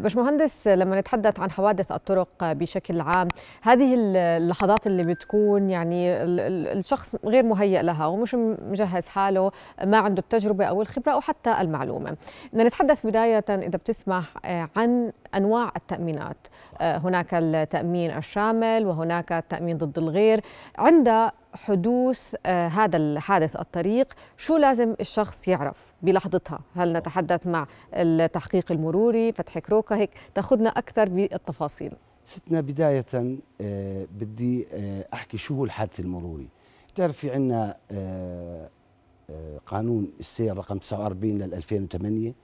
باشمهندس لما نتحدث عن حوادث الطرق بشكل عام هذه اللحظات اللي بتكون يعني الشخص غير مهيئ لها ومش مجهز حاله ما عنده التجربة أو الخبرة أو حتى المعلومة بدنا نتحدث بداية إذا بتسمح آه، عن أنواع التأمينات آه، هناك التأمين الشامل وهناك التأمين ضد الغير عند حدوث آه، هذا الحادث الطريق شو لازم الشخص يعرف بلحظتها هل نتحدث مع التحقيق المروري فتح كروكا هيك تاخذنا اكثر بالتفاصيل ستنا بداية آه، بدي آه، أحكي شو هو الحادث المروري تعرف في عنا قانون السير رقم 49 لل 2008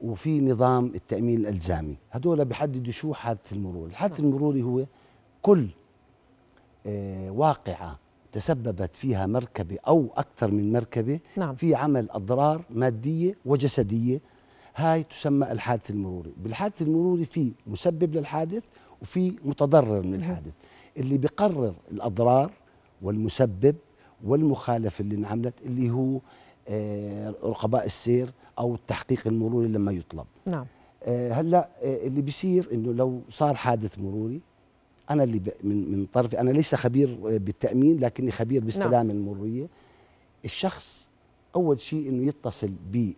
وفي نظام التأمين الألزامي هدول بيحددوا شو حادث المرور الحادث نعم. المروري هو كل واقعة تسببت فيها مركبة أو أكثر من مركبة نعم. في عمل أضرار مادية وجسدية هاي تسمى الحادث المروري بالحادث المروري في مسبب للحادث وفي متضرر من الحادث اللي بقرر الأضرار والمسبب والمخالفة اللي انعملت اللي هو آه رقباء السير أو التحقيق المروري لما يطلب نعم آه هلا آه اللي بيصير انه لو صار حادث مروري انا اللي ب... من من طرفي انا ليس خبير بالتامين لكني خبير بالسلامه نعم. المروريه الشخص اول شيء انه يتصل ب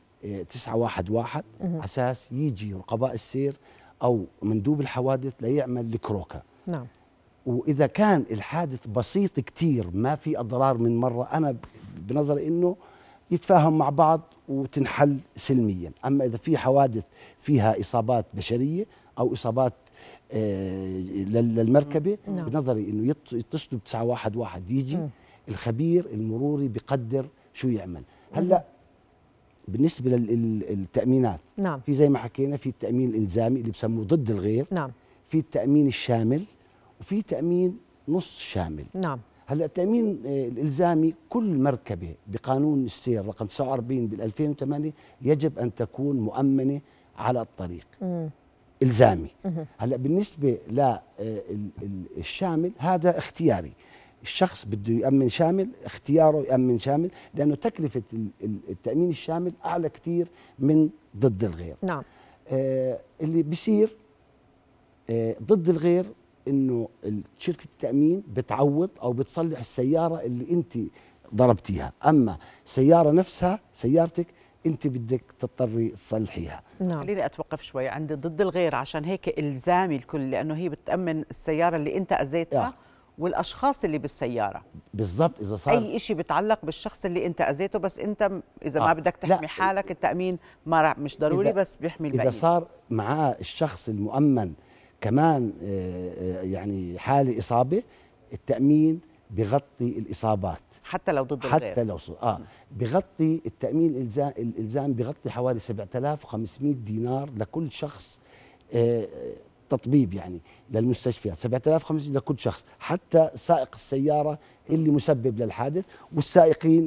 911 آه، على اساس يجي رقباء السير او مندوب الحوادث ليعمل الكروكه نعم واذا كان الحادث بسيط كثير ما في اضرار من مره انا بنظري انه يتفاهم مع بعض وتنحل سلميا اما اذا في حوادث فيها اصابات بشريه او اصابات آه، للمركبه نعم. بنظري انه يتصلوا ب 911 يجي م. الخبير المروري بقدر شو يعمل هلا بالنسبه للتامينات نعم. في زي ما حكينا في التامين الالزامي اللي بسموه ضد الغير نعم. في التامين الشامل وفي تامين نص شامل نعم هلا التامين آه، الالزامي كل مركبه بقانون السير رقم 49 بال 2008 يجب ان تكون مؤمنه على الطريق مم. الزامي هلا بالنسبه للشامل آه، هذا اختياري الشخص بده يامن شامل اختياره يامن شامل لانه تكلفه التامين الشامل اعلى كثير من ضد الغير نعم آه اللي بيصير آه ضد الغير انه شركه التامين بتعوض او بتصلح السياره اللي انت ضربتيها اما سياره نفسها سيارتك انت بدك تضطري تصلحيها نعم. خليني اتوقف شوي عند ضد الغير عشان هيك الزامي الكل لانه هي بتامن السياره اللي انت اذيتها آه. والاشخاص اللي بالسياره بالضبط اذا صار اي شيء بيتعلق بالشخص اللي انت اذيته بس انت اذا آه. ما بدك تحمي لا. حالك التامين ما مش ضروري إذا بس بيحمي البقية. اذا صار معاه الشخص المؤمن كمان آه، آه، يعني حاله اصابه التامين بغطي الاصابات حتى لو ضد حتى الغير. لو اه بغطي التامين الالزام الالزام بغطي حوالي 7500 دينار لكل شخص آه تطبيب يعني للمستشفيات 7500 لكل شخص حتى سائق السيارة اللي مسبب للحادث والسائقين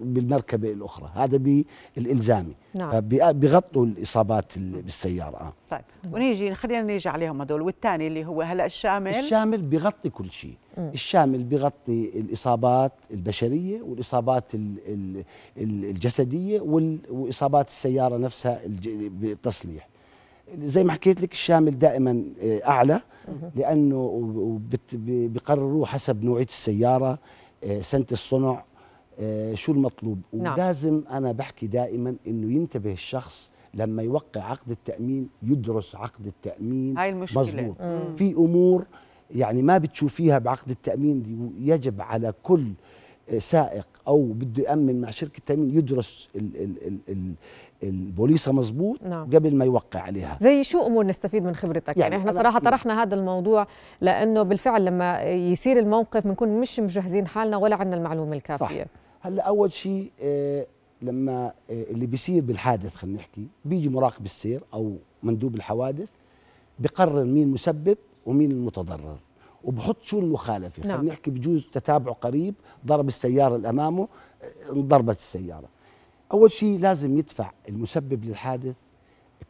بالمركبة الأخرى هذا بالإلزامي نعم. بغطوا الإصابات بالسيارة آه. طيب ونيجي خلينا نيجي عليهم هدول والثاني اللي هو هلا الشامل الشامل بغطي كل شيء الشامل بغطي الإصابات البشرية والإصابات الجسدية وإصابات السيارة نفسها بالتصليح زي ما حكيت لك الشامل دائما آه، اعلى لانه بقرروه حسب نوعيه السياره آه، سنه الصنع آه، شو المطلوب نعم. ولازم انا بحكي دائما انه ينتبه الشخص لما يوقع عقد التامين يدرس عقد التامين هاي المشكله مزبوط. في امور يعني ما بتشوفيها بعقد التامين يجب على كل سائق او بده يامن مع شركه تامين يدرس الـ الـ الـ الـ البوليصه مزبوط نعم. قبل ما يوقع عليها زي شو امور نستفيد من خبرتك يعني, يعني احنا صراحه طرحنا هذا الموضوع لانه بالفعل لما يصير الموقف بنكون مش مجهزين حالنا ولا عندنا المعلومه الكافيه صح. هلا اول شيء آه، لما آه، اللي بيصير بالحادث خلينا نحكي بيجي مراقب السير او مندوب الحوادث بقرر مين مسبب ومين المتضرر وبحط شو المخالفه نعم. خلينا نحكي بجوز تتابعه قريب ضرب السياره اللي امامه انضربت السياره اول شيء لازم يدفع المسبب للحادث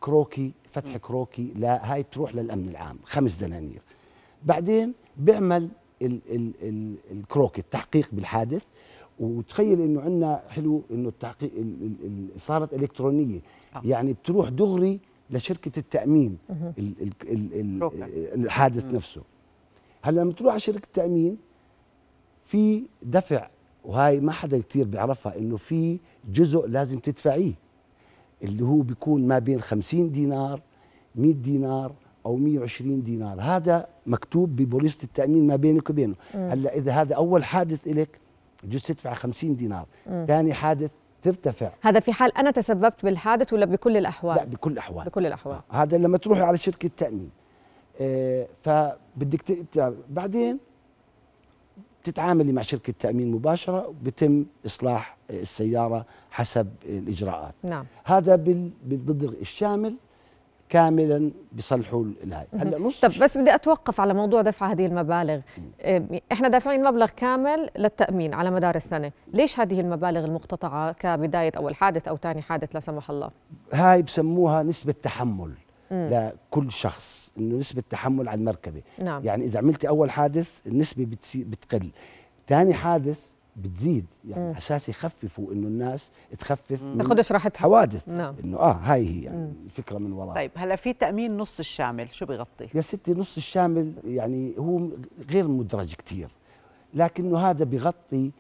كروكي فتح م. كروكي لا هاي بتروح للامن العام خمس دنانير بعدين بيعمل الـ الـ الـ الكروكي التحقيق بالحادث وتخيل انه عندنا حلو انه التحقيق الـ الـ الـ صارت الكترونيه آه. يعني بتروح دغري لشركه التامين الـ الـ الـ الـ الحادث م. نفسه هلا لما تروح على شركه تامين في دفع وهاي ما حدا كثير بيعرفها انه في جزء لازم تدفعيه اللي هو بيكون ما بين 50 دينار 100 دينار او 120 دينار هذا مكتوب ببوليصه التامين ما بينك وبينه هلا اذا هذا اول حادث لك بجوز تدفع 50 دينار ثاني حادث ترتفع هذا في حال انا تسببت بالحادث ولا بكل الاحوال لا بكل الاحوال بكل الاحوال هذا لما تروحي على شركه التامين فبدك بعدين بتتعاملي مع شركه تامين مباشره وبتم اصلاح السياره حسب الاجراءات نعم. هذا بالضد الشامل كاملا بيصلحوا الهاي هلا نص طب بس بدي اتوقف على موضوع دفع هذه المبالغ إيه، احنا دافعين مبلغ كامل للتامين على مدار السنه ليش هذه المبالغ المقتطعه كبدايه اول حادث او ثاني حادث لا سمح الله هاي بسموها نسبه تحمل لكل شخص انه نسبه تحمل على المركبه نعم. يعني اذا عملتي اول حادث النسبه بتقل ثاني حادث بتزيد يعني على اساس يخففوا انه الناس تخفف ما تاخذش راحتها حوادث نعم. انه اه هاي هي يعني مم. الفكره من وراها طيب هلا في تامين نص الشامل شو بغطي يا ستي نص الشامل يعني هو غير مدرج كثير لكنه هذا بغطي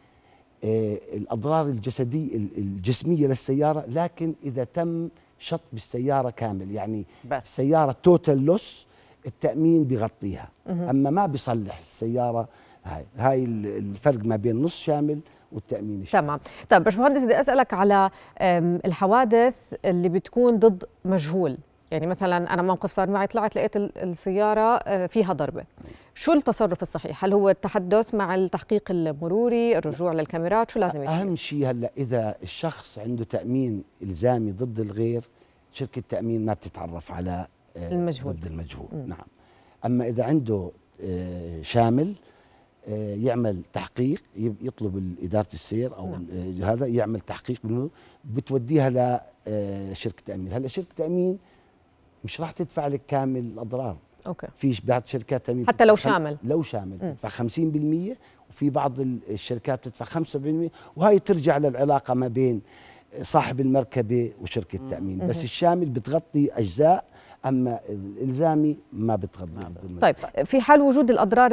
آه الاضرار الجسديه الجسميه للسياره لكن اذا تم شط بالسياره كامل يعني بس. السياره توتال لوس التامين بيغطيها مه. اما ما بيصلح السياره هاي هاي الفرق ما بين نص شامل والتامين الشامل تمام طيب باشمهندس بدي اسالك على الحوادث اللي بتكون ضد مجهول يعني مثلا انا موقف صار معي طلعت لقيت السياره آه، فيها ضربه شو التصرف الصحيح هل هو التحدث مع التحقيق المروري الرجوع للكاميرات شو لازم يصير اهم شيء هلا اذا الشخص عنده تامين الزامي ضد الغير شركه تامين ما بتتعرف على آه، المجهول ضد المجهول م. نعم اما اذا عنده آه، شامل يعمل تحقيق يطلب اداره السير او نعم. هذا يعمل تحقيق منه بتوديها لشركه تامين هلا شركه تامين مش راح تدفع لك كامل الاضرار اوكي في بعض شركات تامين حتى لو شامل لو شامل بتدفع تدفع 50% وفي بعض الشركات تدفع 75% وهي ترجع للعلاقه ما بين صاحب المركبه وشركه التامين بس الشامل بتغطي اجزاء اما الالزامي ما بتغطي نعم. طيب في حال وجود الاضرار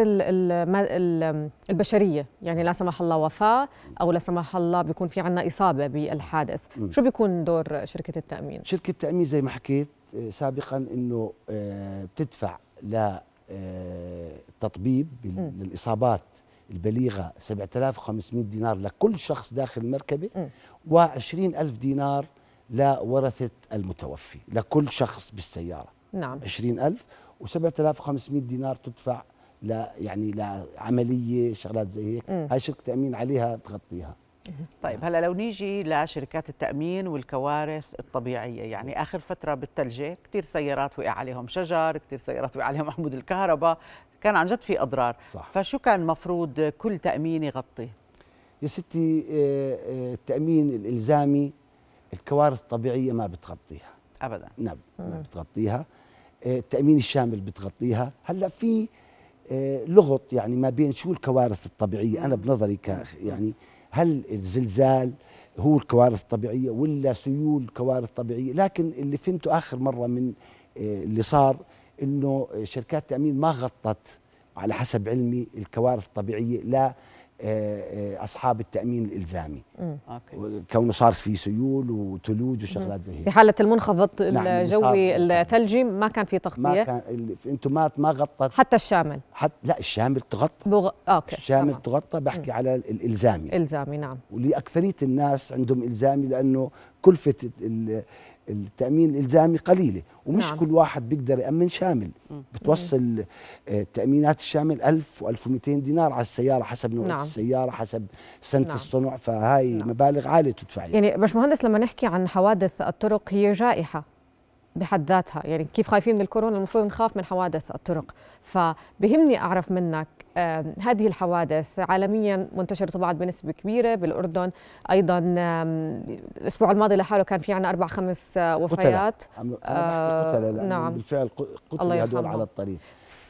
البشريه يعني لا سمح الله وفاه او لا سمح الله بيكون في عندنا اصابه بالحادث شو بيكون دور شركه التامين شركه التامين زي ما حكيت سابقا انه آه، بتدفع للتطبيب آه، للاصابات البليغه 7500 دينار لكل شخص داخل المركبه و20000 دينار لورثه المتوفي لكل شخص بالسياره نعم 20000 و7500 دينار تدفع ل يعني لعمليه شغلات زي هيك هاي شركه تامين عليها تغطيها طيب هلا لو نيجي لشركات التامين والكوارث الطبيعيه يعني اخر فتره بالثلجه كثير سيارات وقع عليهم شجر كثير سيارات وقع عليهم عمود الكهرباء كان عن جد في اضرار صح. فشو كان مفروض كل تامين يغطيه يا ستي آه، آه، التامين الالزامي الكوارث الطبيعيه ما بتغطيها ابدا نعم ما بتغطيها آه، التامين الشامل بتغطيها هلا في لغط يعني ما بين شو الكوارث الطبيعيه انا بنظري ك يعني هل الزلزال هو الكوارث الطبيعية ولا سيول كوارث طبيعية لكن اللي فهمته آخر مرة من آه، اللي صار أنه شركات التأمين ما غطت على حسب علمي الكوارث الطبيعية لا آه، آه، اصحاب التامين الالزامي أوكي. كونه صار في سيول وثلوج وشغلات زي هيك في حاله المنخفض نعم، الجوي الثلجي ما كان في تغطيه ما كان انتم ما ما غطت حتى الشامل حتى لا الشامل تغطى بغ... آه، اوكي الشامل طبعا. تغطى بحكي م. على الالزامي الزامي نعم ولاكثريه الناس عندهم الزامي لانه كلفه ال... التامين الالزامي قليله ومش نعم. كل واحد بيقدر يامن شامل مم. بتوصل آه، التامينات الشامل 1000 و1200 دينار على السياره حسب نوع نعم. السياره حسب سنه نعم. الصنع فهاي نعم. مبالغ عاليه تدفع يعني باشمهندس لما نحكي عن حوادث الطرق هي جائحه بحد ذاتها يعني كيف خايفين من الكورونا المفروض نخاف من حوادث الطرق فبهمني أعرف منك هذه الحوادث عالميا منتشرة طبعا بنسبة كبيرة بالأردن أيضا الأسبوع الماضي لحاله كان في عنا أربع خمس آه، وفيات قتلة. أنا آه، نعم بالفعل قتل هدول على الطريق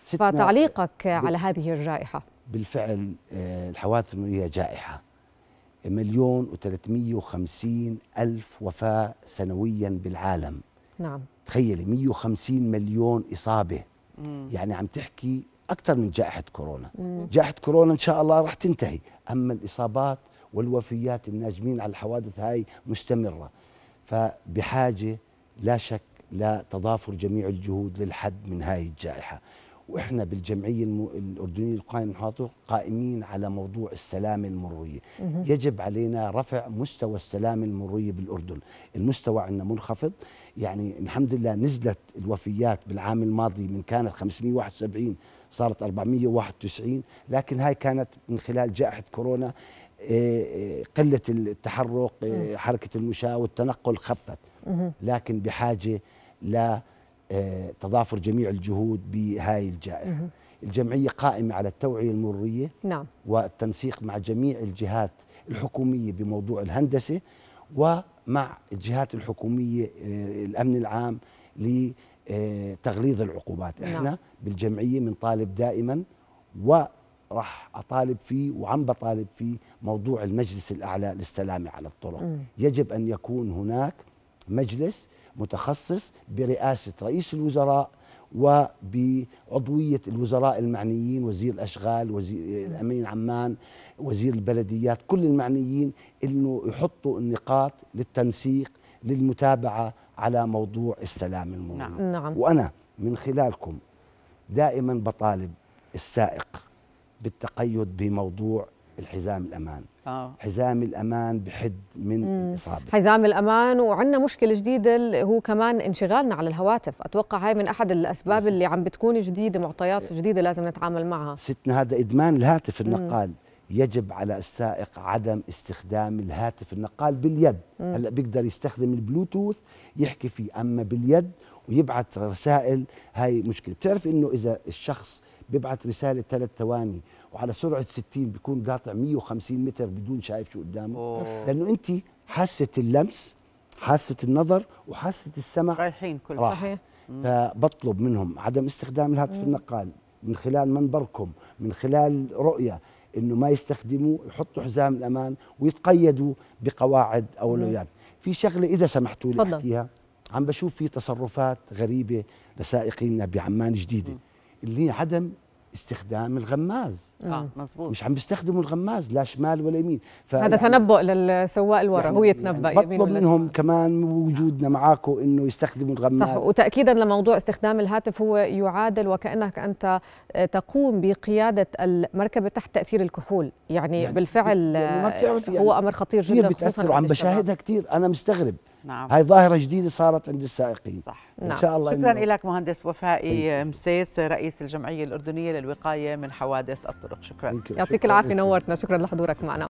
فتعليقك آه، على هذه الجائحة بالفعل الحوادث هي جائحة مليون و350 ألف وفاة سنويا بالعالم نعم تخيلي 150 مليون إصابة مم. يعني عم تحكي أكثر من جائحة كورونا مم. جائحة كورونا إن شاء الله رح تنتهي أما الإصابات والوفيات الناجمين على الحوادث هاي مستمرة فبحاجة لا شك لا تضافر جميع الجهود للحد من هاي الجائحة واحنا بالجمعيه الاردنيه القائمه قائمين على موضوع السلامه المريه يجب علينا رفع مستوى السلامه المريه بالاردن المستوى عندنا منخفض يعني الحمد لله نزلت الوفيات بالعام الماضي من كانت 571 صارت 491 لكن هاي كانت من خلال جائحة كورونا آه، آه، قلة التحرك آه، حركة المشاة والتنقل خفت لكن بحاجة لتضافر جميع الجهود بهاي الجائحة الجمعية قائمة على التوعية المرورية نعم. والتنسيق مع جميع الجهات الحكومية بموضوع الهندسة و مع الجهات الحكوميه آه، الامن العام لتغليظ العقوبات نعم. احنا بالجمعيه بنطالب دائما وراح اطالب فيه وعم بطالب فيه موضوع المجلس الاعلى للسلامه على الطرق م. يجب ان يكون هناك مجلس متخصص برئاسه رئيس الوزراء وبعضوية الوزراء المعنيين وزير الأشغال وزير الأمين عمان وزير البلديات كل المعنيين أنه يحطوا النقاط للتنسيق للمتابعة على موضوع السلام المرور نعم. نعم. وأنا من خلالكم دائما بطالب السائق بالتقيد بموضوع الحزام الامان آه. حزام الامان بحد من الاصابه حزام الامان وعندنا مشكله جديده هو كمان انشغالنا على الهواتف اتوقع هاي من احد الاسباب اللي عم بتكون جديده معطيات إيه. جديده لازم نتعامل معها ستنا هذا ادمان الهاتف النقال مم. يجب على السائق عدم استخدام الهاتف النقال باليد مم. هلا بيقدر يستخدم البلوتوث يحكي فيه اما باليد ويبعث رسائل هاي مشكله بتعرف انه اذا الشخص بيبعت رساله ثلاث ثواني وعلى سرعه 60 بيكون قاطع 150 متر بدون شايف شو قدامه أوه. لانه انت حاسه اللمس حاسه النظر وحاسه السمع رايحين كل راح. صحيح فبطلب منهم عدم استخدام الهاتف النقال من خلال منبركم من خلال رؤيه انه ما يستخدموا يحطوا حزام الامان ويتقيدوا بقواعد اولويات في شغله اذا سمحتوا لي احكيها عم بشوف في تصرفات غريبه لسائقينا بعمان جديده مم. اللي هي عدم استخدام الغماز اه, آه، مظبوط مش عم بيستخدموا الغماز لا شمال ولا يمين ف هذا يعني تنبؤ للسواق الورا يعني هو يتنبأ يعني بطلب منهم كمان وجودنا معاكم انه يستخدموا الغماز صح وتأكيدا لموضوع استخدام الهاتف هو يعادل وكأنك أنت آه، تقوم بقيادة المركبة تحت تأثير الكحول يعني, يعني بالفعل يعني آه، هو يعني أمر خطير جدا خصوصا بتأثر وعم بشاهدها كثير أنا مستغرب نعم هاي ظاهره جديده صارت عند السائقين صح نعم. ان شاء الله شكرا إنه... لك مهندس وفائي مسيس رئيس الجمعيه الاردنيه للوقايه من حوادث الطرق شكرا يعطيك العافيه نورتنا شكرا لحضورك معنا